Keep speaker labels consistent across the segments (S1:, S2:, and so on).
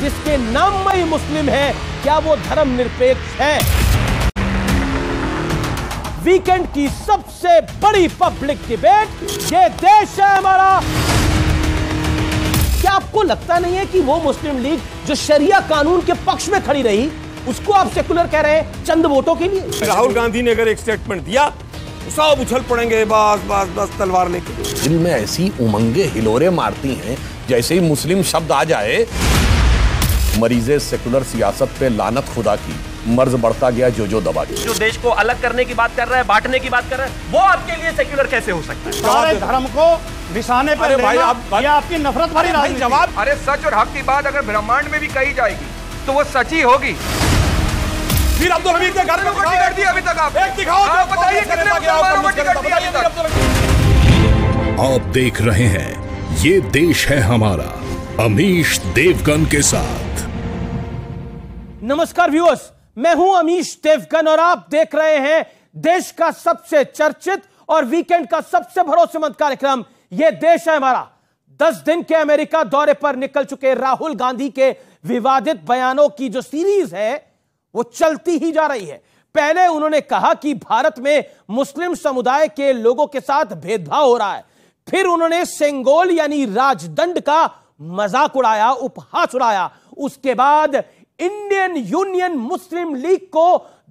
S1: जिसके नाम में ही मुस्लिम है क्या वो धर्म निरपेक्ष है वीकेंड की सबसे बड़ी पब्लिक डिबेट ये देश है हमारा क्या आपको लगता नहीं है कि वो मुस्लिम लीग जो शरिया कानून के पक्ष में खड़ी रही उसको आप सेकुलर कह रहे हैं चंद वोटों के लिए
S2: राहुल गांधी ने अगर एक स्टेटमेंट दिया तो सब उछल पड़ेंगे बस बस बस तलवार लेके
S3: दिल में ऐसी उमंगे हिलोरे मारती हैं जैसे ही मुस्लिम शब्द आ जाए मरीज सेकुलर सियासत पे लानत खुदा की मर्ज बढ़ता गया जो जो दबा जो
S1: देश
S4: को अलग करने की बात कर रहा है बांटने की बात कर रहा है वो आपके लिए सेक्युलर कैसे हो सकता है सारे धर्म
S5: को निशाने पर लेना भाई आप, ये आपकी नफरत भरी भाई जवाब
S4: अरे सच और हक की बात अगर ब्रह्मांड में भी कही जाएगी तो वो सच ही होगी फिर अब्दुल हमीद ने घर में कर दिया अभी तक आप एक दिखाओ बताइए कितने
S3: आप देख रहे हैं ये देश है हमारा अमीश देवगन के साथ
S1: नमस्कार व्यूअर्स मैं हूं अमीश देवगन और आप देख रहे हैं देश का सबसे चर्चित और वीकेंड का सबसे भरोसेमंद कार्यक्रम यह देश है हमारा दस दिन के अमेरिका दौरे पर निकल चुके राहुल गांधी के विवादित बयानों की जो सीरीज है वो चलती ही जा रही है पहले उन्होंने कहा कि भारत में मुस्लिम समुदाय के लोगों के साथ भेदभाव हो रहा है फिर उन्होंने सेंगोल यानी राजदंड का मजाक उड़ाया उपहास उड़ाया उसके बाद इंडियन यूनियन मुस्लिम लीग को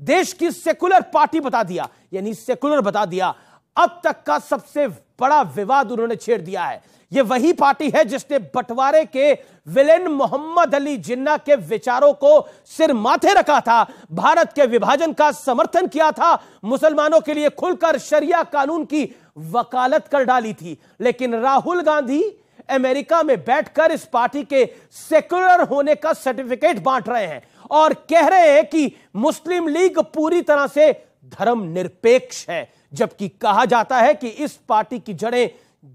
S1: देश की सेकुलर पार्टी बता दिया यानी सेकुलर बता दिया अब तक का सबसे बड़ा विवाद उन्होंने छेड़ दिया है यह वही पार्टी है जिसने बंटवारे के विलेन मोहम्मद अली जिन्ना के विचारों को सिर माथे रखा था भारत के विभाजन का समर्थन किया था मुसलमानों के लिए खुलकर शरिया कानून की वकालत कर डाली थी लेकिन राहुल गांधी अमेरिका में बैठकर इस पार्टी के सेकुलर होने का सर्टिफिकेट बांट रहे हैं और कह रहे हैं कि मुस्लिम लीग पूरी तरह से धर्म निरपेक्ष है जबकि कहा जाता है कि इस पार्टी की जड़ें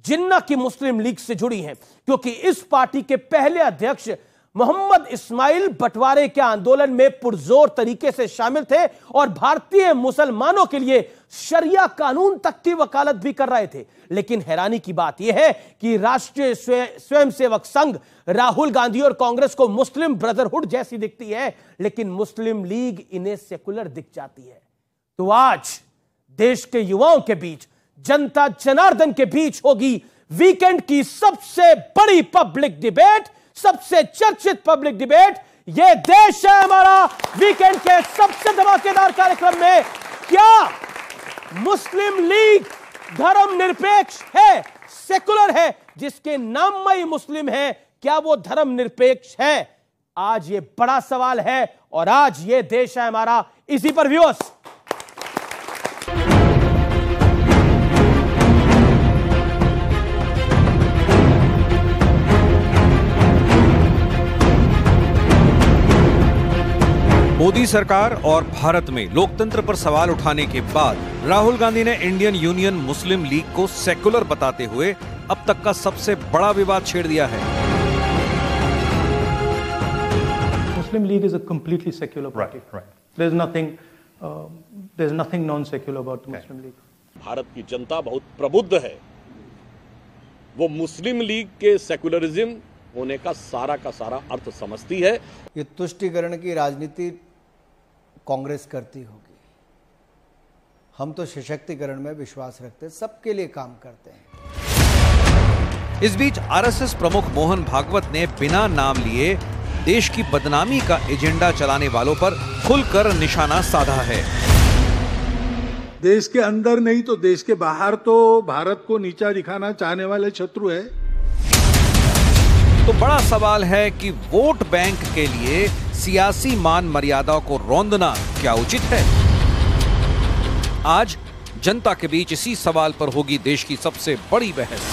S1: जिन्ना की मुस्लिम लीग से जुड़ी हैं क्योंकि इस पार्टी के पहले अध्यक्ष मोहम्मद इस्माइल बंटवारे के आंदोलन में पुरजोर तरीके से शामिल थे और भारतीय मुसलमानों के लिए शरिया कानून तक की वकालत भी कर रहे थे लेकिन हैरानी की बात यह है कि राष्ट्रीय स्वयंसेवक संघ राहुल गांधी और कांग्रेस को मुस्लिम ब्रदरहुड जैसी दिखती है लेकिन मुस्लिम लीग इन्हें सेकुलर दिख जाती है तो आज देश के युवाओं के बीच जनता जनार्दन के बीच होगी वीकेंड की सबसे बड़ी पब्लिक डिबेट सबसे चर्चित पब्लिक डिबेट ये देश है हमारा वीकेंड के सबसे धमाकेदार कार्यक्रम में क्या मुस्लिम लीग धर्म निरपेक्ष है सेकुलर है जिसके नाम ही मुस्लिम है क्या वो धर्म निरपेक्ष है आज ये बड़ा सवाल है और आज ये देश है हमारा इसी पर व्यूअर्स
S4: मोदी सरकार और भारत में लोकतंत्र पर सवाल उठाने के बाद राहुल गांधी ने इंडियन यूनियन मुस्लिम लीग को सेकुलर बताते हुए अब तक का सबसे बड़ा विवाद छेड़ दिया है
S5: Muslim League is a completely secular party. Right, right. There's nothing, uh, Bharat की जनता बहुत प्रबुद्ध है
S3: वो मुस्लिम लीग के सेक्युलरिज्म होने का सारा का सारा अर्थ समझती है
S1: ये तुष्टिकरण की राजनीति कांग्रेस करती होगी
S4: हम तो सशक्तिकरण में विश्वास रखते सबके लिए काम करते हैं इस बीच आरएसएस प्रमुख मोहन भागवत ने बिना नाम लिए देश की बदनामी का एजेंडा चलाने वालों पर खुलकर निशाना साधा है
S5: देश के अंदर नहीं तो देश के बाहर तो भारत को नीचा दिखाना चाहने वाले शत्रु है तो बड़ा सवाल है कि वोट बैंक
S4: के लिए सियासी मान मर्यादा को रोंदना क्या उचित है आज जनता के बीच इसी सवाल पर होगी देश की सबसे बड़ी बहस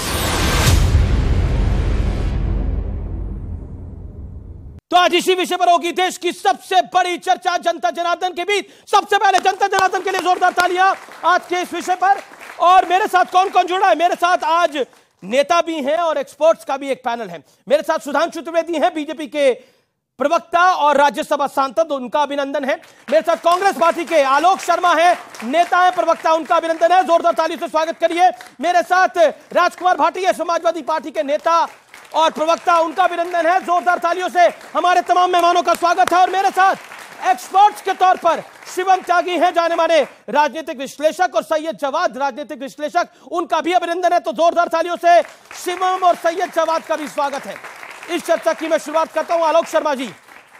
S4: तो
S1: आज इसी विषय पर होगी देश की सबसे बड़ी चर्चा जनता जनार्दन के बीच सबसे पहले जनता जनार्दन के लिए जोरदार तालियां आज के इस विषय पर और मेरे साथ कौन कौन जुड़ा है मेरे साथ आज नेता भी हैं और एक्सपर्ट्स का भी एक पैनल है मेरे साथ सुधांशु त्रिवेदी हैं बीजेपी के प्रवक्ता और राज्यसभा सांसद उनका अभिनंदन है मेरे साथ कांग्रेस पार्टी के आलोक शर्मा हैं नेता है प्रवक्ता उनका अभिनंदन है जोरदार ताली से स्वागत करिए मेरे साथ राजकुमार भाटी है समाजवादी पार्टी के नेता और प्रवक्ता उनका अभिनंदन है जोरदार तालियों से हमारे तमाम मेहमानों का स्वागत है और मेरे साथ एक्सपर्ट्स के तौर पर शिवम त्यागी हैं जाने माने राजनीतिक विश्लेषक और सैयद जवाद राजनीतिक विश्लेषक उनका भी अभिनंदन है तो जोरदार तालियों से शिवम और सैयद जवाद का भी स्वागत है इस चर्चा की मैं शुरुआत करता हूं आलोक शर्मा जी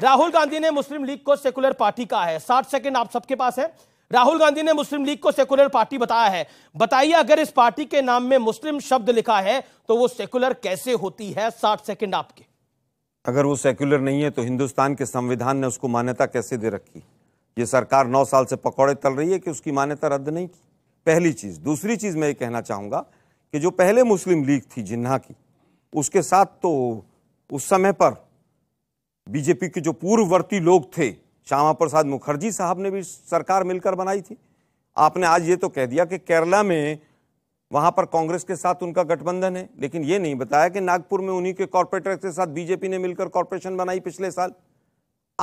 S1: राहुल गांधी ने मुस्लिम लीग को सेकुलर पार्टी कहा है साठ सेकेंड आप सबके पास है राहुल गांधी ने मुस्लिम लीग को सेकुलर पार्टी बताया है बताइए अगर इस पार्टी के नाम में मुस्लिम शब्द लिखा है तो वो सेकुलर कैसे होती है साठ सेकेंड आपके
S2: अगर वो सेक्युलर नहीं है तो हिंदुस्तान के संविधान ने उसको मान्यता कैसे दे रखी ये सरकार नौ साल से पकौड़े तल रही है कि उसकी मान्यता रद्द नहीं की पहली चीज़ दूसरी चीज़ मैं ये कहना चाहूँगा कि जो पहले मुस्लिम लीग थी जिन्ना की उसके साथ तो उस समय पर बीजेपी के जो पूर्ववर्ती लोग थे श्यामा प्रसाद मुखर्जी साहब ने भी सरकार मिलकर बनाई थी आपने आज ये तो कह दिया कि केरला में वहां पर कांग्रेस के साथ उनका गठबंधन है लेकिन ये नहीं बताया कि नागपुर में उन्हीं के कॉरपोरेटर के साथ बीजेपी ने मिलकर कॉरपोरेशन बनाई पिछले साल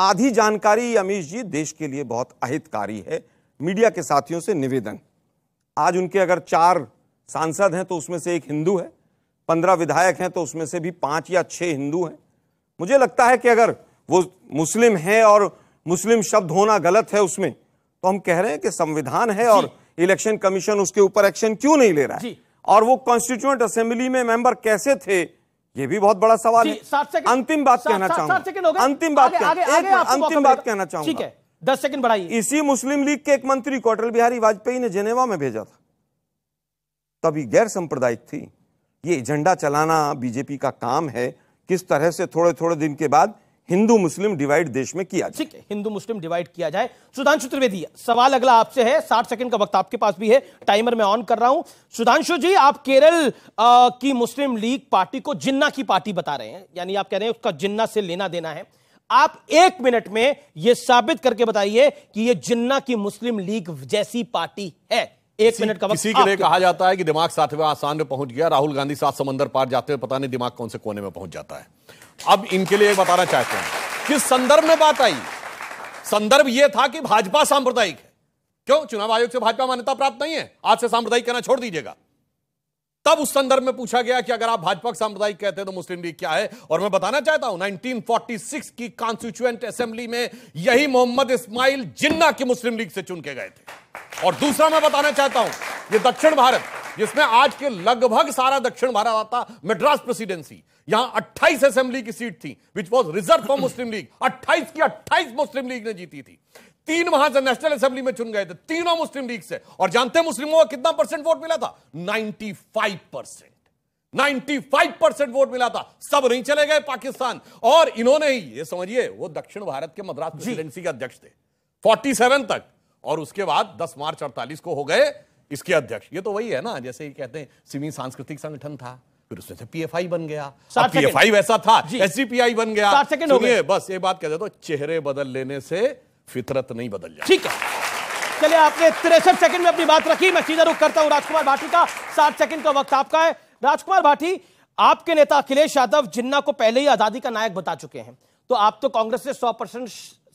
S2: आधी जानकारी अमीश जी देश के लिए बहुत अहितकारी है मीडिया के साथियों से निवेदन आज उनके अगर चार सांसद हैं तो उसमें से एक हिंदू है पंद्रह विधायक हैं तो उसमें से भी पांच या छह हिंदू हैं मुझे लगता है कि अगर वो मुस्लिम है और मुस्लिम शब्द होना गलत है उसमें तो हम कह रहे हैं कि संविधान है और इलेक्शन कमीशन उसके ऊपर एक्शन क्यों नहीं ले रहा है और वो कॉन्स्टिट्यूएंट असेंबली में मेंबर कैसे थे ये भी बहुत बड़ा सवाल है अंतिम बात कहना चाहूंगा अंतिम बात अंतिम बात कहना चाहूंगा दस सेकंड बढ़ाइए इसी मुस्लिम लीग के एक मंत्री को अटल बिहारी वाजपेयी ने जेनेवा में भेजा था तभी गैर सांप्रदायिक थी ये एजेंडा चलाना बीजेपी का काम है किस तरह से थोड़े थोड़े दिन के बाद हिंदू मुस्लिम डिवाइड देश में किया जाए ठीक
S1: हिंदू मुस्लिम डिवाइड किया जाए सुधांशु त्रिवेदी सवाल अगला आपसे है साठ सेकंड का वक्त आपके पास भी है टाइमर में ऑन कर रहा हूं सुधांशु जी आप केरल आ, की मुस्लिम लीग पार्टी को जिन्ना की पार्टी बता रहे हैं यानी आप कह रहे हैं उसका जिन्ना से लेना देना है आप एक मिनट में यह साबित करके बताइए कि यह जिन्ना की मुस्लिम लीग जैसी पार्टी है एक मिनट का किसी के लिए कहा
S3: जाता है कि दिमाग सातवें आसान में पहुंच गया राहुल गांधी सात समंदर पार जाते हुए पता नहीं दिमाग कौन से कोने में पहुंच जाता है अब इनके लिए बताना चाहते हैं किस संदर्भ में बात आई संदर्भ यह था कि भाजपा सांप्रदायिक है क्यों चुनाव आयोग से भाजपा मान्यता प्राप्त नहीं है आज से सांप्रदायिक कहना छोड़ दीजिएगा तब उस संदर्भ में पूछा गया कि अगर आप भाजपा के सांप्रदायिक कहते हैं तो मुस्लिम लीग क्या है और मैं बताना चाहता हूं 1946 की कॉन्स्टिट्यूएंट असेंबली में यही मोहम्मद इस्माइल जिन्ना की मुस्लिम लीग से चुन के गए थे और दूसरा मैं बताना चाहता हूं ये दक्षिण भारत जिसमें आज के लगभग सारा दक्षिण भारत आता मेड्रास प्रेसिडेंसी यहां 28 असेंबली की सीट थी which was reserve for Muslim League 28 की 28 मुस्लिम लीग ने जीती थी तीन वहां से नेशनल असेंबली में चुन गए थे तीनों मुस्लिम लीग से और जानते हैं मुस्लिमों को कितना परसेंट वोट मिला था नाइनटी परसेंट 95 परसेंट वोट मिला था सब नहीं चले गए पाकिस्तान और इन्होंने ही ये समझिए वो दक्षिण भारत के मद्रास प्रेसिडेंसी के अध्यक्ष थे 47 तक और उसके बाद 10 मार्च 48 को हो गए इसके अध्यक्ष ये तो वही है ना जैसे ही कहते हैं सिमी सांस्कृतिक संगठन था फिर उसमें से पीएफआई बन गया पीएफआई वैसा था एसडीपीआई बन गया सुनिए बस ये बात कह दे तो चेहरे बदल लेने से फितरत नहीं बदल जाए
S1: ठीक है चलिए आपने तिरसठ सेकंड में अपनी बात रखी मैं सीधा रुख करता हूं राजकुमार भाटी का साठ सेकंड का वक्त आपका है राजकुमार भाटी आपके नेता अखिलेश यादव जिन्ना को पहले ही आजादी का नायक बता चुके हैं तो आप तो कांग्रेस से सौ परसेंट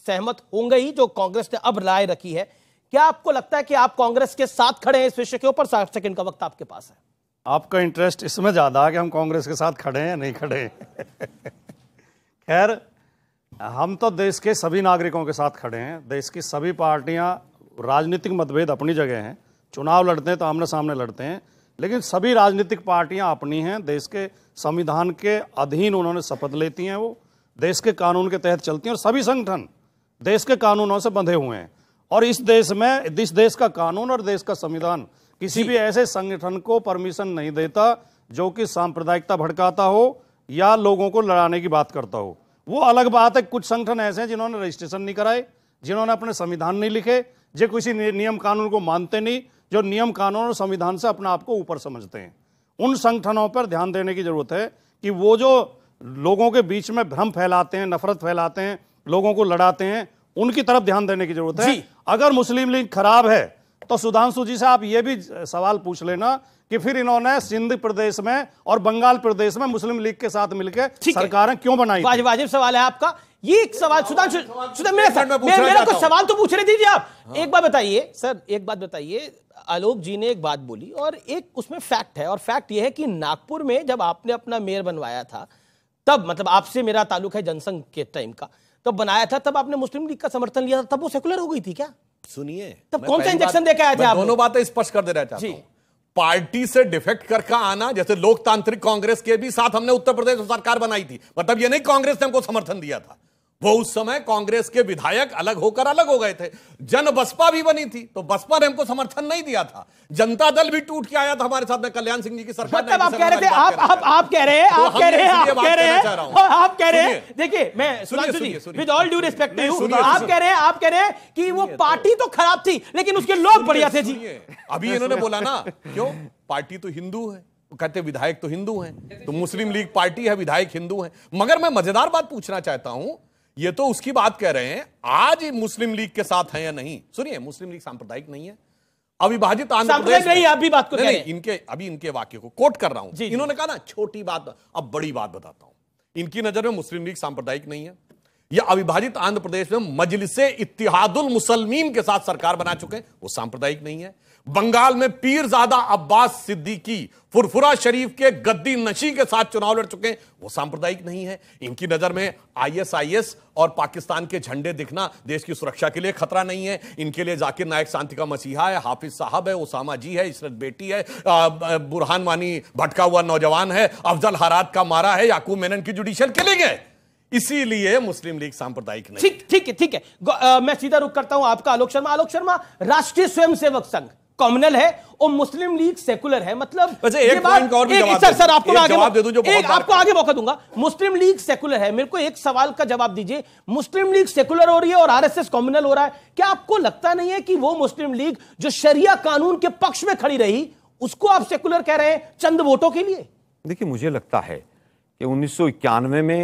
S1: सहमत होंगे ही जो कांग्रेस ने अब राय रखी है क्या आपको लगता है कि आप कांग्रेस के साथ खड़े हैं इस विषय के ऊपर साठ सेकंड का वक्त आपके पास है
S5: आपका इंटरेस्ट इसमें ज्यादा है कि हम कांग्रेस के साथ खड़े हैं नहीं खड़े खैर हम तो देश के सभी नागरिकों के साथ खड़े हैं देश की सभी पार्टियां राजनीतिक मतभेद अपनी जगह हैं चुनाव लड़ते हैं तो आमने सामने लड़ते हैं लेकिन सभी राजनीतिक पार्टियां अपनी हैं देश के संविधान के अधीन उन्होंने शपथ लेती हैं वो देश के कानून के तहत चलती हैं और सभी संगठन देश के कानूनों से बंधे हुए हैं और इस देश में इस देश का कानून और देश का संविधान किसी भी ऐसे संगठन को परमिशन नहीं देता जो कि सांप्रदायिकता भड़काता हो या लोगों को लड़ाने की बात करता हो वो अलग बात है कुछ संगठन ऐसे हैं जिन्होंने रजिस्ट्रेशन नहीं कराए जिन्होंने अपने संविधान नहीं लिखे जो किसी नियम कानून को मानते नहीं जो नियम कानून और संविधान से अपने आप को ऊपर समझते हैं उन संगठनों पर ध्यान देने की जरूरत है कि वो जो लोगों के बीच में भ्रम फैलाते हैं नफरत फैलाते हैं लोगों को लड़ाते हैं उनकी तरफ ध्यान देने की जरूरत है अगर मुस्लिम लीग खराब है तो सुधांशु जी से आप ये भी सवाल पूछ लेना कि फिर इन्होंने सिंध प्रदेश में और बंगाल प्रदेश में मुस्लिम लीग के साथ मिलकर सरकारें क्यों बनाई वाजिब वाजिब सवाल है आपका ये
S1: एक सवाल सुधांशु सुधा मेरा मेरा कुछ सवाल तो पूछ रहे दीजिए आप हाँ। एक बात बताइए सर एक बात बताइए आलोक जी ने एक बात बोली और एक उसमें फैक्ट है और फैक्ट यह है कि नागपुर में जब आपने अपना मेयर बनवाया था तब मतलब आपसे मेरा ताल्लुक है जनसंघ के टाइम का तब बनाया था तब आपने मुस्लिम लीग का समर्थन लिया था तब वो सेकुलर हो गई थी क्या
S3: सुनिए तब कौन सा इंजेक्शन देकर आया था दोनों बातें स्पष्ट कर दे रहे थे पार्टी से डिफेक्ट करके आना जैसे लोकतांत्रिक कांग्रेस के भी साथ हमने उत्तर प्रदेश सरकार बनाई थी मतलब ये नहीं कांग्रेस ने हमको समर्थन दिया था वो उस समय कांग्रेस के विधायक अलग होकर अलग हो गए थे जन बसपा भी बनी थी तो बसपा ने हमको समर्थन नहीं दिया था जनता दल भी टूट के आया था हमारे साथ में कल्याण सिंह जी की सरकार मतलब आप कह रहे थे आप आप तो आप कह रहे हैं आप कह रहे हैं आप कह रहे हैं आप कह रहे हैं देखिए मैं सुनिए सुनिए विद ऑल ड्यू रिस्पेक्ट आप कह रहे
S1: हैं आप कह रहे हैं कि वो तो- पार्टी तो खराब थी लेकिन उसके लोग बढ़िया थे जी
S3: अभी इन्होंने बोला ना क्यों पार्टी तो हिंदू है कहते विधायक तो हिंदू हैं तो मुस्लिम लीग पार्टी है विधायक हिंदू हैं मगर मैं मजेदार बात पूछना चाहता हूं ये तो उसकी बात कह रहे हैं आज मुस्लिम लीग के साथ है या नहीं सुनिए मुस्लिम लीग सांप्रदायिक नहीं है अविभाजित आंध्र प्रदेश अभी इनके अभी इनके वाक्य को कोट कर रहा हूं इन्होंने कहा ना छोटी बात अब बड़ी बात बताता हूं इनकी नजर में मुस्लिम लीग सांप्रदायिक नहीं है या अविभाजित आंध्र प्रदेश में मजलिस इतिहादुल मुसलमीन के साथ सरकार बना चुके हैं वो सांप्रदायिक नहीं है बंगाल में पीरजादा अब्बास सिद्दीकी फुरफुरा शरीफ के गद्दी नशी के साथ चुनाव लड़ चुके हैं वो सांप्रदायिक नहीं है इनकी नजर में आईएसआईएस और पाकिस्तान के झंडे दिखना देश की सुरक्षा के लिए खतरा नहीं है इनके लिए जाकिर नायक शांति का मसीहा है हाफिज साहब है ओसामा जी है इसरत बेटी है बुरहान वानी भटका हुआ नौजवान है अफजल हरात का मारा है याकूब मेनन की जुडिशियल के लिए इसीलिए मुस्लिम लीग
S5: सांप्रदायिक नहीं
S1: ठीक ठीक है ठीक है आ, मैं सीधा रुक करता हूं आपका आलोक शर्मा आलोक शर्मा राष्ट्रीय स्वयंसेवक संघ कॉमनल है और मुस्लिम लीग सेकुलर है मतलब अच्छा, एक सर आपको आगे दे दूं जो एक आपको आगे मौका दूंगा मुस्लिम लीग सेकुलर है मेरे को एक सवाल का जवाब दीजिए मुस्लिम लीग सेकुलर हो रही है और आरएसएस कॉमनल हो रहा है क्या आपको लगता नहीं है कि वो मुस्लिम लीग जो शरिया कानून के पक्ष में खड़ी रही उसको आप सेकुलर कह रहे हैं चंद वोटों के लिए
S2: देखिए मुझे लगता है कि उन्नीस में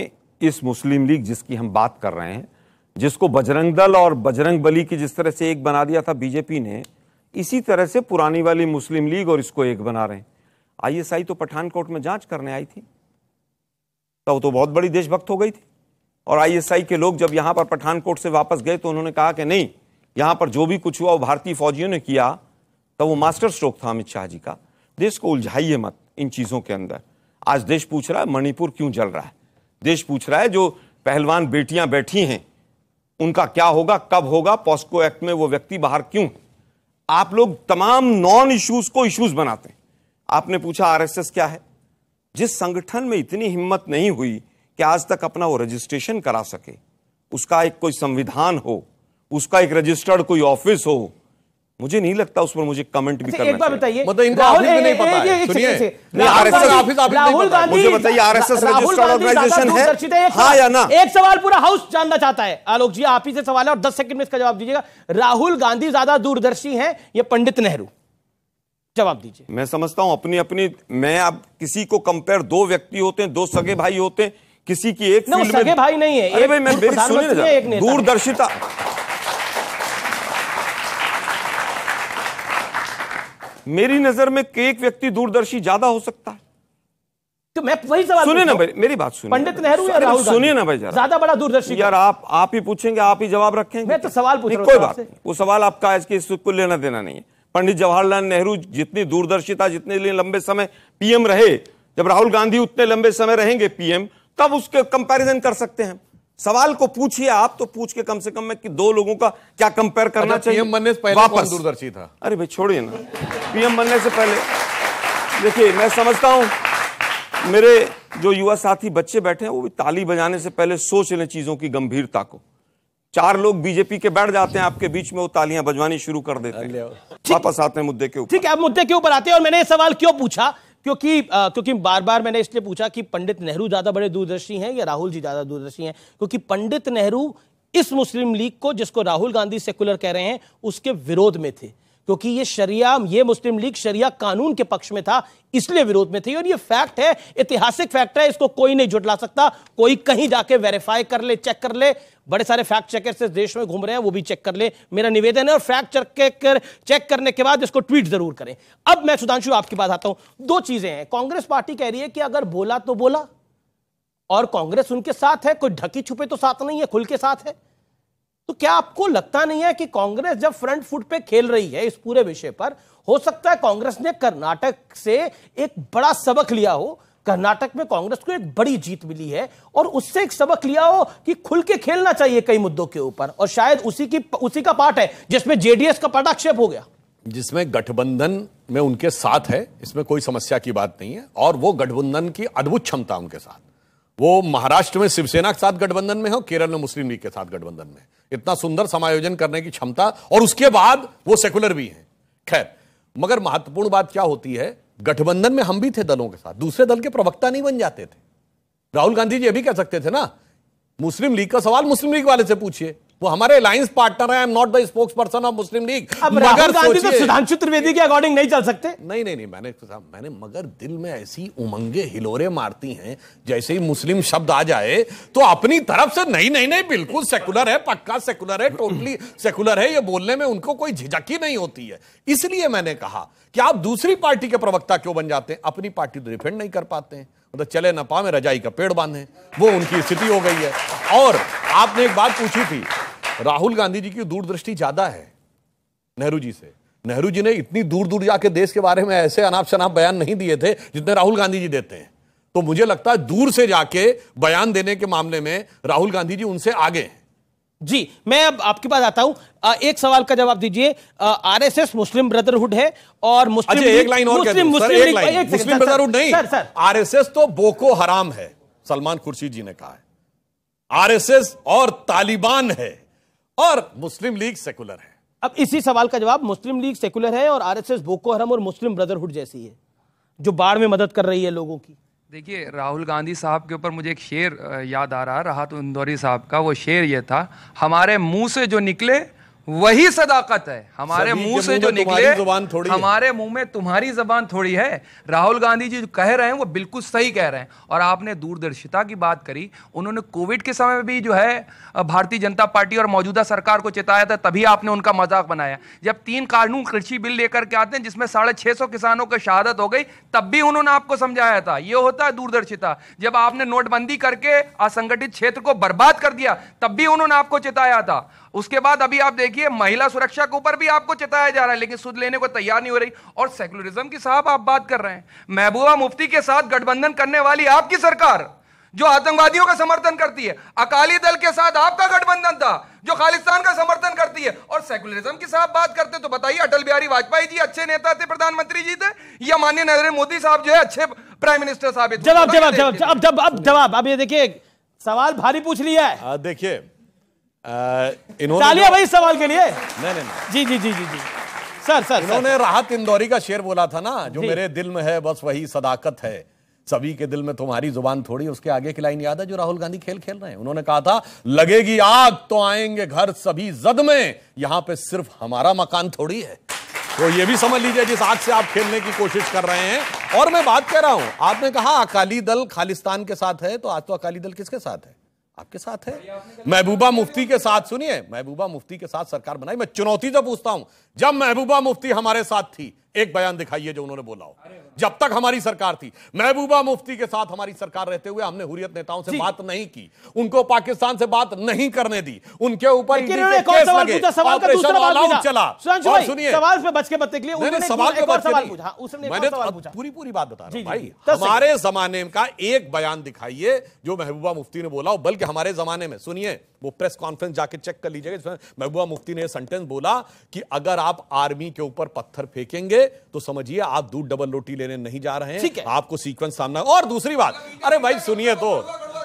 S2: इस मुस्लिम लीग जिसकी हम बात कर रहे हैं जिसको बजरंग दल और बजरंग बली की जिस तरह से एक बना दिया था बीजेपी ने इसी तरह से पुरानी वाली मुस्लिम लीग और इसको एक बना रहे हैं आईएसआई तो पठानकोट में जांच करने आई थी तो तो बहुत बड़ी देशभक्त हो गई थी और आईएसआई के लोग जब यहां पर पठानकोट से वापस गए तो उन्होंने कहा कि नहीं यहां पर जो भी कुछ हुआ वो भारतीय फौजियों ने किया तो वो मास्टर स्ट्रोक था अमित शाह जी का देश को उलझाइए मत इन चीज़ों के अंदर आज देश पूछ रहा है मणिपुर क्यों जल रहा है देश पूछ रहा है जो पहलवान बेटियां बैठी हैं उनका क्या होगा कब होगा पॉस्को एक्ट में वो व्यक्ति बाहर क्यों है आप लोग तमाम नॉन इश्यूज को इश्यूज बनाते हैं आपने पूछा आरएसएस क्या है जिस संगठन में इतनी हिम्मत नहीं हुई कि आज तक अपना वो रजिस्ट्रेशन करा सके उसका एक कोई संविधान हो उसका एक रजिस्टर्ड कोई ऑफिस हो मुझे नहीं लगता उस पर मुझे कमेंट भी अच्छा, करना एक बार
S3: बताइए मतलब इनको ऑफिस में नहीं पता है सुनिए नहीं आरएसएस ऑफिस ऑफिस
S2: नहीं पता मुझे बताइए आरएसएस रजिस्टर्ड ऑर्गेनाइजेशन है हां या ना
S1: एक सवाल पूरा हाउस जानना चाहता है आलोक जी आप ही से सवाल है और 10 सेकंड में इसका जवाब दीजिएगा राहुल गांधी ज्यादा दूरदर्शी है या
S2: पंडित नेहरू जवाब दीजिए मैं समझता हूं अपनी अपनी मैं आप किसी को कंपेयर दो व्यक्ति होते हैं दो सगे भाई होते हैं किसी की एक फील्ड में सगे भाई
S1: नहीं है अरे भाई मैं सुनिए दूरदर्शिता
S2: मेरी नजर में एक व्यक्ति दूरदर्शी ज्यादा हो सकता है तो मैं वही सवाल सुनिए ना भाई मेरी बात सुनिए पंडित नेहरू या राहुल सुनिए ना भाई ज्यादा बड़ा
S1: दूरदर्शी यार आप
S2: आप ही पूछेंगे आप ही जवाब रखेंगे मैं तो सवाल पूछ रहा कोई बात वो सवाल आपका आज के इसको लेना देना नहीं है पंडित जवाहरलाल नेहरू जितनी दूरदर्शिता जितने लिए लंबे समय पीएम रहे जब राहुल गांधी उतने लंबे समय रहेंगे पीएम तब उसके कंपैरिजन कर सकते हैं सवाल को पूछिए आप तो पूछ के कम से कम मैं कि दो लोगों का क्या कंपेयर करना अच्छा, चाहिए पीएम बनने से पहले तो कौन दूरदर्शी था अरे भाई छोड़िए ना पीएम बनने से पहले देखिए मैं समझता हूं मेरे जो युवा साथी बच्चे बैठे हैं वो भी ताली बजाने से पहले सोच लें चीजों की गंभीरता को चार लोग बीजेपी के बैठ जाते हैं आपके बीच में वो तालियां बजवानी शुरू कर देते हैं वापस आते हैं मुद्दे के ऊपर ठीक है आप मुद्दे के ऊपर आते हैं और मैंने ये सवाल क्यों पूछा क्योंकि आ, क्योंकि बार बार
S1: मैंने इसलिए पूछा कि पंडित नेहरू ज्यादा बड़े दूरदर्शी हैं या राहुल जी ज्यादा दूरदर्शी हैं क्योंकि पंडित नेहरू इस मुस्लिम लीग को जिसको राहुल गांधी सेकुलर कह रहे हैं उसके विरोध में थे क्योंकि ये शरिया ये मुस्लिम लीग शरिया कानून के पक्ष में था इसलिए विरोध में थी और ये फैक्ट है ऐतिहासिक फैक्ट है इसको कोई नहीं जुटला सकता कोई कहीं जाके वेरीफाई कर ले चेक कर ले बड़े सारे फैक्ट चेकर से देश में घूम रहे हैं वो भी चेक कर ले मेरा निवेदन है और फैक्ट चेक कर चेक करने के बाद इसको ट्वीट जरूर करें अब मैं सुधांशु आपके पास आता हूं दो चीजें हैं कांग्रेस पार्टी कह रही है कि अगर बोला तो बोला और कांग्रेस उनके साथ है कोई ढकी छुपे तो साथ नहीं है खुल के साथ है तो क्या आपको लगता नहीं है कि कांग्रेस जब फ्रंट फुट पे खेल रही है इस पूरे विषय पर हो सकता है कांग्रेस ने कर्नाटक से एक बड़ा सबक लिया हो कर्नाटक में कांग्रेस को एक बड़ी जीत मिली है और उससे एक सबक लिया हो कि खुल के खेलना चाहिए कई मुद्दों के ऊपर और शायद उसी की उसी का पार्ट है जिसमें जेडीएस का पटाक्षेप हो गया
S3: जिसमें गठबंधन में उनके साथ है इसमें कोई समस्या की बात नहीं है और वो गठबंधन की अद्भुत क्षमता उनके साथ वो महाराष्ट्र में शिवसेना के साथ गठबंधन में है और केरल में मुस्लिम लीग के साथ गठबंधन में इतना सुंदर समायोजन करने की क्षमता और उसके बाद वो सेकुलर भी हैं खैर मगर महत्वपूर्ण बात क्या होती है गठबंधन में हम भी थे दलों के साथ दूसरे दल के प्रवक्ता नहीं बन जाते थे राहुल गांधी जी अभी कह सकते थे ना मुस्लिम लीग का सवाल मुस्लिम लीग वाले से पूछिए वो हमारे अलायंस पार्टनर है I am not the spokesperson of Muslim League मगर तो सुधांशु
S1: त्रिवेदी के अकॉर्डिंग नहीं चल सकते
S3: नहीं नहीं नहीं मैंने मैंने मगर दिल में ऐसी उमंगे हिलोरे मारती हैं जैसे ही मुस्लिम शब्द आ जाए तो अपनी तरफ से नहीं नहीं नहीं बिल्कुल सेकुलर है पक्का सेकुलर है टोटली सेकुलर है ये बोलने में उनको कोई झिझक ही नहीं होती है इसलिए मैंने कहा कि आप दूसरी पार्टी के प्रवक्ता क्यों बन जाते हैं अपनी पार्टी तो डिफेंड नहीं कर पाते हैं तो चले ना पावे रजाई का पेड़ बांधे वो उनकी स्थिति हो गई है और आपने एक बात पूछी थी राहुल गांधी जी की दूरदृष्टि ज्यादा है नेहरू जी से नेहरू जी ने इतनी दूर दूर जाके देश के बारे में ऐसे अनाप शनाप बयान नहीं दिए थे जितने राहुल गांधी जी देते हैं तो मुझे लगता है दूर से जाके बयान देने के मामले में राहुल गांधी जी उनसे आगे हैं जी मैं अब आपके पास आता हूं एक सवाल का जवाब दीजिए आरएसएस मुस्लिम
S1: ब्रदरहुड है और मुस्लिम अच्छा, एक लाइन और मुस्लिम, मुस्लिम, मुस्लिम ब्रदरहुड नहीं आर एस
S3: आरएसएस तो बोको हराम है सलमान खुर्शीद जी ने कहा है आरएसएस और तालिबान है और मुस्लिम लीग सेकुलर है अब इसी सवाल का जवाब मुस्लिम लीग सेकुलर
S1: है और आरएसएस बोको हरम और मुस्लिम ब्रदरहुड जैसी है जो बाढ़ में मदद कर रही है लोगों की
S4: देखिए राहुल गांधी साहब के ऊपर मुझे एक शेर याद आ रहा राहत इंदौरी साहब का वो शेर ये था हमारे मुंह से जो निकले वही सदाकत है हमारे मुंह से जो निकले हमारे मुंह में तुम्हारी जबान थोड़ी है राहुल गांधी जी जो कह रहे हैं वो बिल्कुल सही कह रहे हैं और आपने दूरदर्शिता की बात करी उन्होंने कोविड के समय भी जो है भारतीय जनता पार्टी और मौजूदा सरकार को चेताया था तभी आपने उनका मजाक बनाया जब तीन कानून कृषि बिल लेकर के आते हैं जिसमें साढ़े छह सौ किसानों की शहादत हो गई तब भी उन्होंने आपको समझाया था ये होता है दूरदर्शिता जब आपने नोटबंदी करके असंगठित क्षेत्र को बर्बाद कर दिया तब भी उन्होंने आपको चेताया था उसके बाद अभी आप देखिए महिला सुरक्षा के ऊपर भी आपको चेताया जा रहा है लेकिन सुध लेने को तैयार नहीं हो रही और सेकुलरिज्म की साहब आप बात कर रहे हैं महबूबा मुफ्ती के साथ गठबंधन करने वाली आपकी सरकार जो आतंकवादियों का समर्थन करती है अकाली दल के साथ आपका गठबंधन था जो खालिस्तान का समर्थन करती है और सेकुलरिज्म की साहब बात करते तो बताइए अटल बिहारी वाजपेयी जी अच्छे नेता थे प्रधानमंत्री जी थे या माननीय नरेंद्र मोदी साहब जो है अच्छे प्राइम मिनिस्टर साहब जवाब जवाब जवाब
S1: अब जवाब अब जवाब अब ये देखिए सवाल भारी पूछ लिया है
S3: हाँ, देखिए इन्होंने भाई सवाल के लिए नहीं नहीं जी जी जी जी जी सर सर इन्होंने राहत इंदौरी का शेर बोला था ना जो मेरे दिल में है बस वही सदाकत है सभी के दिल में तुम्हारी जुबान थोड़ी उसके आगे की लाइन याद है जो राहुल गांधी खेल खेल रहे हैं उन्होंने कहा था लगेगी आग तो आएंगे घर सभी जद में यहां पे सिर्फ हमारा मकान थोड़ी है तो ये भी समझ लीजिए जिस आग से आप खेलने की कोशिश कर रहे हैं और मैं बात कर रहा हूं आपने कहा अकाली दल खालिस्तान के साथ है तो आज तो अकाली दल किसके साथ है आपके साथ है महबूबा मुफ्ती के साथ सुनिए महबूबा मुफ्ती के साथ सरकार बनाई मैं चुनौती से पूछता हूं जब महबूबा मुफ्ती हमारे साथ थी एक बयान दिखाइए जो उन्होंने बोला हो जब तक हमारी सरकार थी महबूबा मुफ्ती के साथ हमारी सरकार रहते हुए हमने हुरियत नेताओं से बात नहीं की उनको पाकिस्तान से बात नहीं करने दी उनके ऊपर तो पूरी पूरी बात बता भाई हमारे जमाने का एक बयान दिखाइए जो महबूबा मुफ्ती ने बोला हो बल्कि हमारे जमाने में सुनिए वो प्रेस कॉन्फ्रेंस जाके चेक कर लीजिएगा जिसमें महबूबा मुफ्ती ने सेंटेंस बोला कि अगर आप आर्मी के ऊपर पत्थर फेंकेंगे तो समझिए आप दूध डबल रोटी लेने नहीं जा रहे हैं आपको सीक्वेंस सामना और दूसरी बात अरे भाई सुनिए तो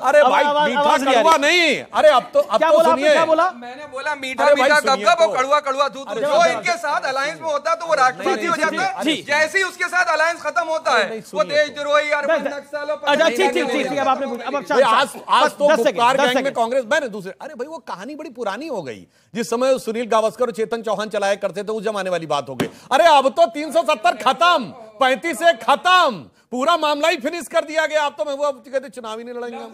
S3: अरे भाई मीठा कड़वा नहीं अरे अब तो अब तो सुनिए क्या बोला
S4: मैंने बोला मीठा मीठा कब कब और कड़वा कड़वा दूध जो इनके साथ अलायंस में होता तो वो राष्ट्रपति हो जाता है जैसे ही उसके साथ अलायंस खत्म होता है वो देशद्रोही तो। अच्छा ठीक ठीक ठीक अब आपने अब अच्छा, अच्छा, आज आज तो गुप्कार गैंग में
S3: कांग्रेस मैं दूसरे अरे भाई वो कहानी बड़ी पुरानी हो गई जिस समय सुनील गावस्कर और चेतन चौहान चलाया करते थे उस जमाने वाली बात हो गई अरे अब तो 370 खत्म पैंतीस एक खत्म पूरा मामला ही फिनिश कर दिया गया आप तो मैं वो कहते चुनावी नहीं लड़ेंगे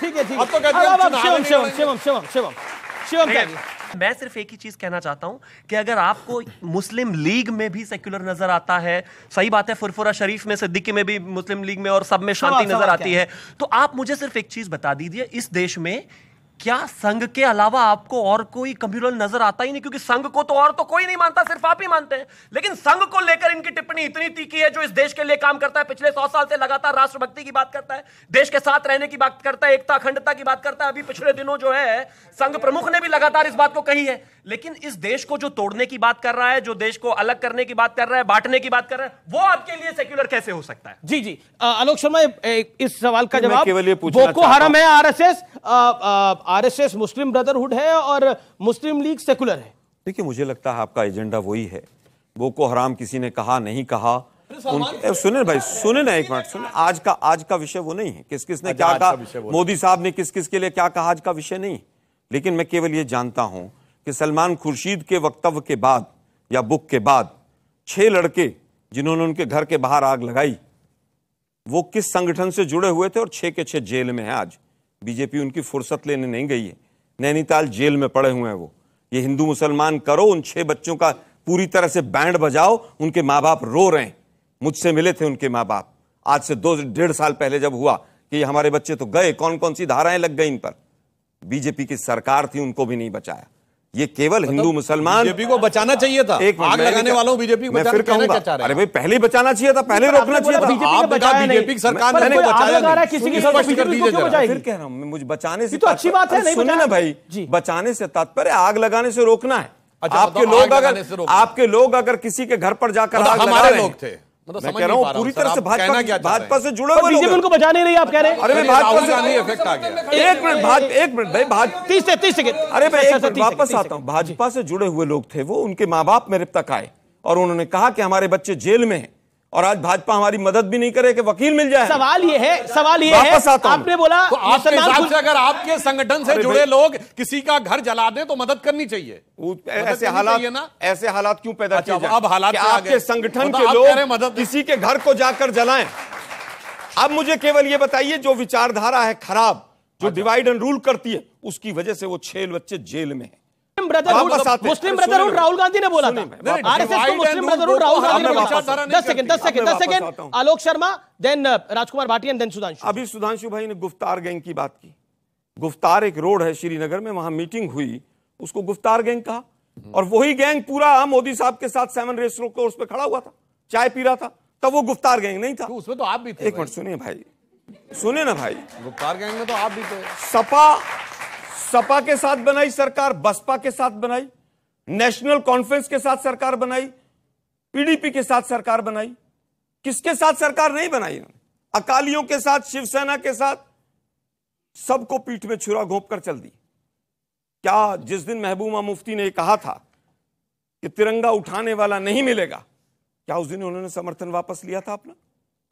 S3: ठीक है ठीक है तो
S1: कहते हैं मैं सिर्फ एक ही चीज कहना चाहता हूं कि अगर आपको मुस्लिम लीग में भी सेक्युलर नजर आता है सही बात है फुरफुरा शरीफ में सिद्दीकी में भी मुस्लिम लीग में और सब में शांति नजर आती है तो आप मुझे सिर्फ एक चीज बता दीजिए इस देश में क्या संघ के अलावा आपको और कोई कम्युनल नजर आता ही नहीं क्योंकि संघ को तो और तो कोई नहीं मानता सिर्फ आप ही मानते हैं लेकिन संघ को लेकर इनकी टिप्पणी इतनी तीखी है जो इस देश के लिए काम करता है पिछले सौ साल से लगातार राष्ट्रभक्ति की बात करता है देश के साथ रहने की बात करता है एकता अखंडता की बात करता है अभी पिछले दिनों जो है संघ प्रमुख ने भी लगातार इस बात को कही है लेकिन इस देश को जो तोड़ने की बात कर रहा है जो देश को अलग करने की बात कर रहा है बांटने की बात कर रहा है वो आपके लिए सेक्युलर कैसे हो सकता है जी जी आलोक शर्मा इस सवाल का जवाब बोको हरम है आरएसएस आरएसएस मुस्लिम ब्रदरहुड
S2: है और मुस्लिम लीग सेक्युलर है देखिए मुझे लगता है आपका एजेंडा वही है बोको हराम किसी ने कहा नहीं कहा सुने भाई सुने ना एक मिनट सुने आज का आज का विषय वो नहीं है किस किस ने क्या कहा मोदी साहब ने किस किस के लिए क्या कहा आज का विषय नहीं लेकिन मैं केवल ये जानता हूं कि सलमान खुर्शीद के वक्तव्य के बाद या बुक के बाद छह लड़के जिन्होंने उनके घर के बाहर आग लगाई वो किस संगठन से जुड़े हुए थे और छह के छह जेल में हैं आज बीजेपी उनकी फुर्सत लेने नहीं गई है नैनीताल जेल में पड़े हुए हैं वो ये हिंदू मुसलमान करो उन छह बच्चों का पूरी तरह से बैंड बजाओ उनके माँ बाप रो रहे हैं मुझसे मिले थे उनके माँ बाप आज से दो डेढ़ साल पहले जब हुआ कि हमारे बच्चे तो गए कौन कौन सी धाराएं लग गई इन पर बीजेपी की सरकार थी उनको भी नहीं बचाया ये केवल हिंदू मतलब मुसलमान बीजेपी
S3: को बचाना चाहिए
S2: था एक आग लगाने वालों बीजेपी को फिर कहूंगा अरे भाई पहले बचाना चाहिए था पहले रोकना चाहिए था आप बचाया बीजेपी की सरकार ने बचाया नहीं किसी की स्पष्ट कर दीजिए जरा फिर कह रहा हूं मुझे बचाने से तो अच्छी बात है सुनिए ना भाई बचाने से तात्पर्य आग लगाने से रोकना है अच्छा, आपके लोग अगर आपके लोग अगर किसी के घर पर जाकर मतलब आग लगा रहे हैं
S3: मतलब मैं कह रहा हूँ पूरी तरह से भाजपा भाजपा से जुड़े हुए बीजेपी
S2: उनको
S1: बचा नहीं रही आप कह रहे हैं अरे भाजपा से इफेक्ट आ गया एक
S2: मिनट एक मिनट भाई तीस से तीस सेकंड अरे मैं अच्छा, एक अच्छा, मिनट वापस आता हूँ भाजपा से जुड़े हुए लोग थे वो उनके माँ बाप में रिप्तक आए और उन्होंने कहा कि हमारे बच्चे जेल में हैं और आज भाजपा हमारी मदद भी नहीं करे कि वकील मिल जाए
S1: सवाल ये है सवाल ये है आपने बोला तो आपके हिसाब से
S2: अगर आपके संगठन से जुड़े लोग किसी का घर जला दे तो मदद करनी चाहिए ऐसे हालात ना ऐसे हालात क्यों पैदा अच्छा, किए अब हालात आपके संगठन तो के लोग किसी के घर को जाकर जलाएं अब मुझे केवल ये बताइए जो विचारधारा है खराब जो अच्छा। डिवाइड एंड रूल करती है उसकी वजह से वो छह बच्चे जेल में है Muslim
S1: Brotherhood Muslim Brotherhood Rahul Gandhi ने बोला था आरएसएस को मुस्लिम ब्रदरहुड राहुल गांधी ने बोला था 10 सेकंड दस सेकंड दस second
S2: Alok Sharma then uh, Rajkumar Bhatia then Sudhanshu अभी सुधांशु भाई ने गुफ्तार गैंग की बात की गुफ्तार एक रोड है श्रीनगर में वहां मीटिंग हुई उसको गुफ्तार गैंग कहा और वही गैंग पूरा मोदी साहब के साथ सेवन रेस कोर्स पे खड़ा हुआ था चाय पी रहा था तब वो गुफ्तार गैंग नहीं था तो उसमें तो आप भी थे एक मिनट सुनिए भाई सुने ना भाई गुफ्तार गैंग में तो आप भी थे सपा सपा के साथ बनाई सरकार बसपा के साथ बनाई नेशनल कॉन्फ्रेंस के साथ सरकार बनाई पीडीपी के साथ सरकार बनाई किसके साथ सरकार नहीं बनाई अकालियों के साथ शिवसेना के साथ सबको पीठ में छुरा घोप कर चल दी क्या जिस दिन महबूबा मुफ्ती ने कहा था कि तिरंगा उठाने वाला नहीं मिलेगा क्या उस दिन उन्होंने समर्थन वापस लिया था अपना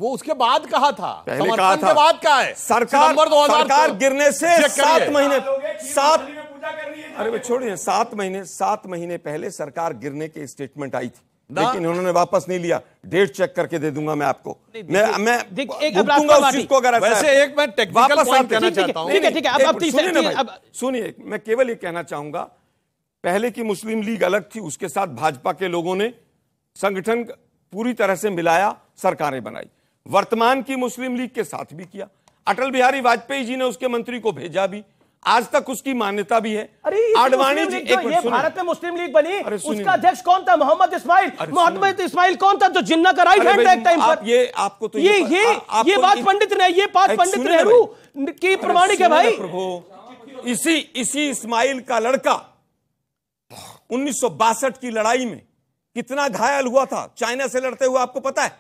S2: वो उसके बाद कहा था पहले कहा था बाद का है सरकार सरकार गिरने से सात महीने सात अरे छोड़िए सात महीने सात महीने पहले सरकार गिरने की स्टेटमेंट आई थी लेकिन उन्होंने वापस नहीं लिया डेट चेक करके दे दूंगा मैं आपको मैं मैं एक उस चीज को अगर वैसे एक मैं वापस पॉइंट कहना चाहता हूं ठीक है ठीक है अब तीसरे सुनिए मैं केवल ये कहना चाहूंगा पहले की मुस्लिम लीग अलग थी उसके साथ भाजपा के लोगों ने संगठन पूरी तरह से मिलाया सरकारें बनाई वर्तमान की मुस्लिम लीग के साथ भी किया अटल बिहारी वाजपेयी जी ने उसके मंत्री को भेजा भी आज तक उसकी मान्यता भी है अरे तो आडवाणी जी एक तो ये भारत में मुस्लिम लीग बनी उसका अध्यक्ष कौन था मोहम्मद इस्माइल मोहम्मद
S1: इस्माइल कौन था जो जिन्ना का राइट हैंड एक टाइम पर ये
S2: आपको तो ये ये ये बात पंडित ने ये
S1: बात पंडित नेहरू
S2: की प्रमाणिक है भाई इसी इसी इस्माइल का लड़का उन्नीस की लड़ाई में कितना घायल हुआ था चाइना से लड़ते हुए आपको पता है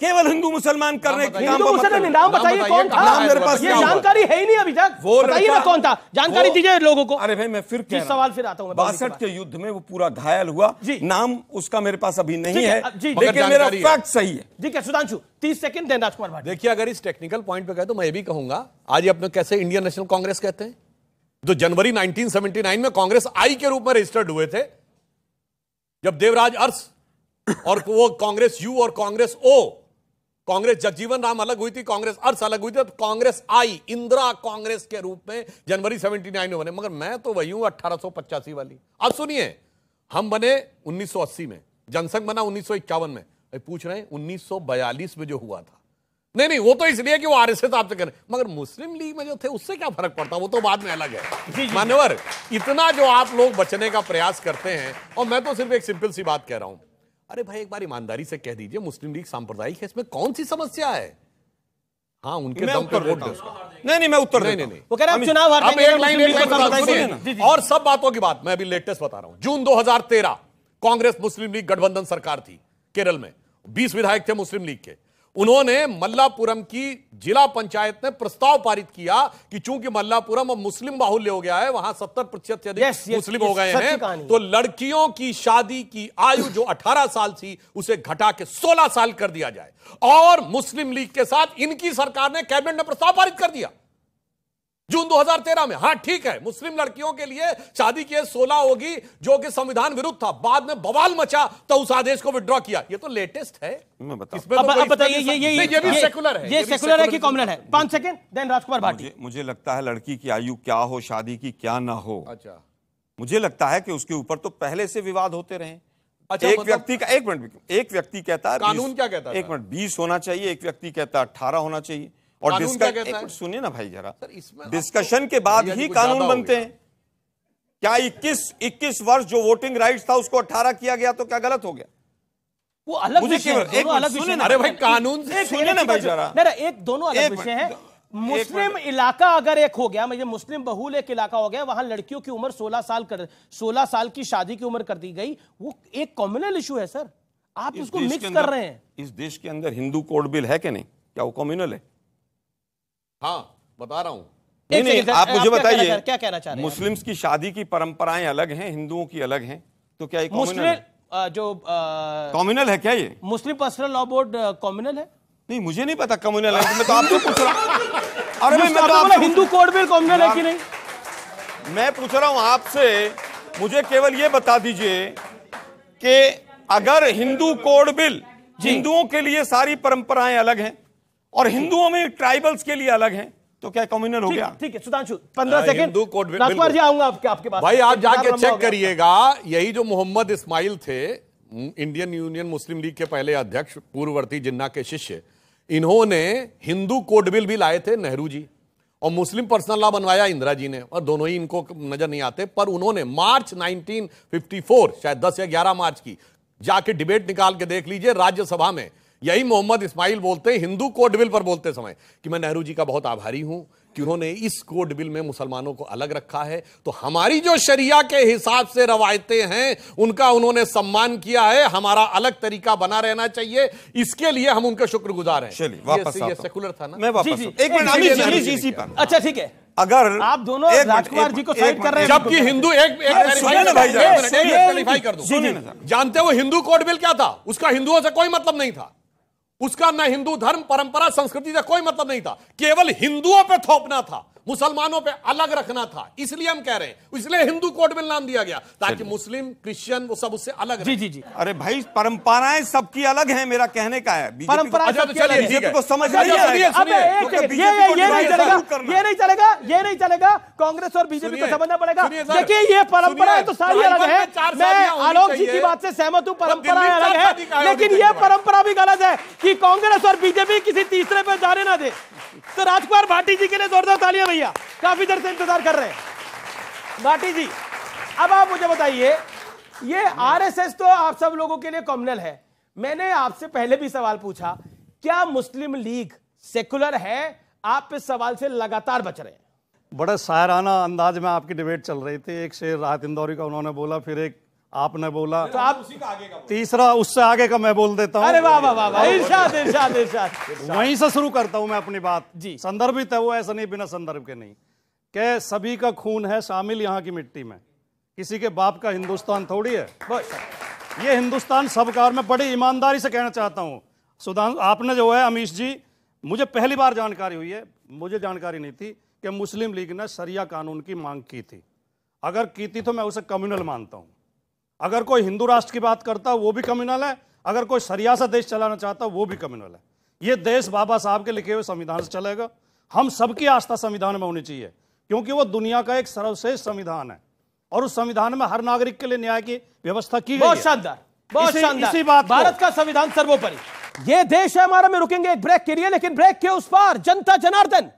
S2: केवल हिंदू मुसलमान करने के हिंदू मुसलमान नाम बताइए कौन था नाम मेरे पास ये जानकारी
S1: है ही नहीं अभी तक बताइए ना कौन था
S2: जानकारी दीजिए लोगों को अरे भाई मैं फिर क्या सवाल
S1: फिर आता हूँ बासठ
S2: के युद्ध में वो पूरा घायल हुआ नाम उसका मेरे पास अभी नहीं है लेकिन मेरा फैक्ट सही है
S3: ठीक है सुधांशु तीस सेकंड दें राजकुमार भाई देखिए अगर इस टेक्निकल पॉइंट पे कहे तो मैं ये भी कहूंगा आज अपने कैसे इंडियन नेशनल कांग्रेस कहते हैं जो तो जनवरी नाइनटीन में कांग्रेस आई के रूप में रजिस्टर्ड हुए थे जब देवराज अर्स और वो कांग्रेस यू और कांग्रेस ओ कांग्रेस जगजीवन राम अलग हुई थी कांग्रेस अर्स अलग हुई थी तो कांग्रेस आई इंदिरा कांग्रेस के रूप में जनवरी 79 में बने मगर मैं तो वही हूं अट्ठारह वाली अब सुनिए हम बने 1980 में जनसंघ बना उन्नीस में पूछ रहे हैं बयालीस में जो हुआ था नहीं नहीं वो तो इसलिए कि वो आर एस एस आपसे करें मगर मुस्लिम लीग में जो थे उससे क्या फर्क पड़ता वो तो बाद में अलग है मानवर इतना जो आप लोग बचने का प्रयास करते हैं और मैं तो सिर्फ एक सिंपल सी बात कह रहा हूं अरे भाई एक बार ईमानदारी से कह दीजिए मुस्लिम लीग सांप्रदायिक है इसमें कौन सी समस्या है हाँ उनके दम पर वोट नहीं नहीं मैं उत्तर नहीं नहीं, नहीं वो कह रहे हैं चुनाव और सब बातों की बात मैं अभी लेटेस्ट बता रहा हूं जून दो कांग्रेस मुस्लिम लीग गठबंधन सरकार थी केरल में बीस विधायक थे मुस्लिम लीग के उन्होंने मल्लापुरम की जिला पंचायत ने प्रस्ताव पारित किया कि चूंकि मल्लापुरम अब मुस्लिम बाहुल्य हो गया है वहां सत्तर प्रतिशत से अधिक मुस्लिम हो गए हैं तो लड़कियों की शादी की आयु जो 18 साल थी उसे घटा के 16 साल कर दिया जाए और मुस्लिम लीग के साथ इनकी सरकार ने कैबिनेट में प्रस्ताव पारित कर दिया जून 2013 में हाँ ठीक है मुस्लिम लड़कियों के लिए शादी की एज सोलह होगी जो कि संविधान विरुद्ध था बाद में बवाल मचा तो उस आदेश को विड्रॉ किया ये तो लेटेस्ट है
S2: पांच सेकंड तो मुझे लगता है लड़की की आयु क्या हो शादी की क्या ना हो अच्छा मुझे लगता है कि उसके ऊपर तो पहले से विवाद होते रहे अच्छा, एक मतलब व्यक्ति का एक मिनट एक व्यक्ति कहता है कानून क्या कहता है एक मिनट बीस होना चाहिए एक व्यक्ति कहता है अट्ठारह होना चाहिए और सुनिए ना भाई जरा डिस्कशन के बाद ही कानून बनते हैं क्या 21 21 वर्ष जो वोटिंग राइट्स था उसको 18 किया गया तो क्या गलत हो गया वो अलग मुझे एक अलग सुने ना अरे भाई कानून से सुने ना भाई जरा नहीं एक
S1: दोनों अलग विषय हैं मुस्लिम इलाका अगर एक हो गया मुझे मुस्लिम बहुल एक इलाका हो गया वहां लड़कियों की उम्र 16 साल कर 16 साल की शादी की उम्र कर दी गई वो एक कॉम्युनल इशू है सर आप उसको मिक्स कर रहे हैं
S2: इस देश के अंदर हिंदू कोड बिल है कि नहीं क्या वो कॉम्युनल है
S3: हाँ बता रहा हूँ नहीं नहीं आप मुझे बताइए क्या कहना चाह रहे हैं मुस्लिम्स
S2: की शादी की परंपराएं अलग हैं हिंदुओं की अलग हैं तो क्या मुस्लिम
S3: जो
S1: कॉम्युनल है क्या ये मुस्लिम पर्सनल लॉ बोर्ड कॉम्युनल है
S2: नहीं मुझे नहीं पता कम्युनल है तो मैं तो आपसे पूछ रहा हूँ
S1: अरे मैं तो हिंदू कोड
S2: बिल कॉम्युनल है कि नहीं मैं पूछ रहा हूँ आपसे मुझे केवल ये बता दीजिए कि अगर हिंदू कोड बिल हिंदुओं के लिए सारी परंपराएं अलग हैं और हिंदुओं में ट्राइबल्स के लिए अलग है तो क्या कम्युनल हो गया
S1: ठीक है सुधांशु पंद्रह सेकंड
S2: राजकुमार
S1: जी आऊंगा आपके आपके पास भाई आप जाके चेक
S3: करिएगा यही जो मोहम्मद इस्माइल थे इंडियन यूनियन मुस्लिम लीग के पहले अध्यक्ष पूर्ववर्ती जिन्ना के शिष्य इन्होंने हिंदू कोड बिल भी लाए थे नेहरू जी और मुस्लिम पर्सनल लॉ बनवाया इंदिरा जी ने और दोनों ही इनको नजर नहीं आते पर उन्होंने मार्च 1954 शायद 10 या 11 मार्च की जाके डिबेट निकाल के देख लीजिए राज्यसभा में यही मोहम्मद इस्माइल बोलते हैं हिंदू कोड बिल पर बोलते समय कि मैं नेहरू जी का बहुत आभारी हूं कि उन्होंने इस कोड बिल में मुसलमानों को अलग रखा है तो हमारी जो शरिया के हिसाब से रवायतें हैं उनका उन्होंने सम्मान किया है हमारा अलग तरीका बना रहना चाहिए इसके लिए हम उनका शुक्रगुजार हैं चलिए वापस ये, ये सेकुलर था ना मैं वापस जी, जी, एक मिनट
S1: अच्छा ठीक है अगर आप दोनों राजकुमार जी को साइड कर रहे हैं जबकि हिंदू एक एक
S3: जानते हो हिंदू कोड बिल क्या था उसका हिंदुओं से कोई मतलब नहीं था उसका न हिंदू धर्म परंपरा संस्कृति से कोई मतलब नहीं था केवल हिंदुओं पे थोपना था मुसलमानों पे अलग रखना था इसलिए हम कह रहे हैं तो इसलिए हिंदू कोर्ट में नाम दिया गया ताकि मुस्लिम क्रिश्चियन वो सब उससे अलग जी जी
S2: जी अरे भाई परंपराएं सबकी अलग है मेरा कहने का है बीजेपी को
S1: ये नहीं चलेगा ये नहीं चलेगा कांग्रेस और बीजेपी को समझना पड़ेगा देखिए ये परंपरा तो सारी तो अलग है मैं आलोक जी की बात से सहमत हूँ तो परंपरा अलग है लेकिन ये परंपरा भी गलत है कि कांग्रेस और बीजेपी किसी तीसरे पर जाने ना दे तो राजकुमार भाटी जी के लिए जोरदार तालियां भैया काफी देर से इंतजार कर रहे हैं बाटी जी अब आप मुझे बताइए ये आरएसएस तो आप सब लोगों के लिए कॉमनल है मैंने आपसे पहले भी सवाल पूछा क्या मुस्लिम लीग सेकुलर है आप इस सवाल से लगातार बच रहे हैं
S5: बड़े शायराना अंदाज में आपकी डिबेट चल रही थी एक शेर राहत इंदौरी का उन्होंने बोला फिर एक आपने बोला तो आप उसी का आगे का तीसरा उससे आगे का मैं बोल देता हूँ अरे इरशाद इरशाद इरशाद वहीं से शुरू करता हूँ मैं अपनी बात जी संदर्भित है तो वो ऐसा नहीं बिना संदर्भ के नहीं के सभी का खून है शामिल यहाँ की मिट्टी में किसी के बाप का हिंदुस्तान थोड़ी है ये हिंदुस्तान सबकार में बड़ी ईमानदारी से कहना चाहता हूँ सुधां आपने जो है अमीश जी मुझे पहली बार जानकारी हुई है मुझे जानकारी नहीं थी कि मुस्लिम लीग ने सरिया कानून की मांग की थी अगर की थी तो मैं उसे कम्युनल मानता हूँ अगर कोई हिंदू राष्ट्र की बात करता वो भी कम्युनल है अगर कोई सरिया सा देश चलाना चाहता वो भी कम्युनल है ये देश बाबा साहब के लिखे हुए संविधान से चलेगा हम सबकी आस्था संविधान में होनी चाहिए क्योंकि वो दुनिया का एक सर्वश्रेष्ठ संविधान है और उस संविधान में हर नागरिक के लिए न्याय की व्यवस्था की बहुत शानदार बहुत शानदार भारत का संविधान सर्वोपरि ये देश है हमारा में रुकेंगे एक ब्रेक के लिए लेकिन ब्रेक के
S1: उस पार जनता जनार्दन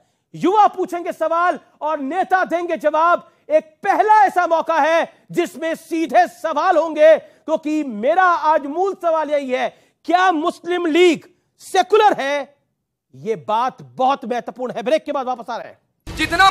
S1: युवा पूछेंगे सवाल और नेता देंगे जवाब एक पहला ऐसा मौका है जिसमें सीधे सवाल होंगे क्योंकि तो मेरा आज मूल सवाल यही है क्या मुस्लिम लीग सेकुलर है यह बात बहुत महत्वपूर्ण है ब्रेक के बाद वापस आ रहे हैं जितना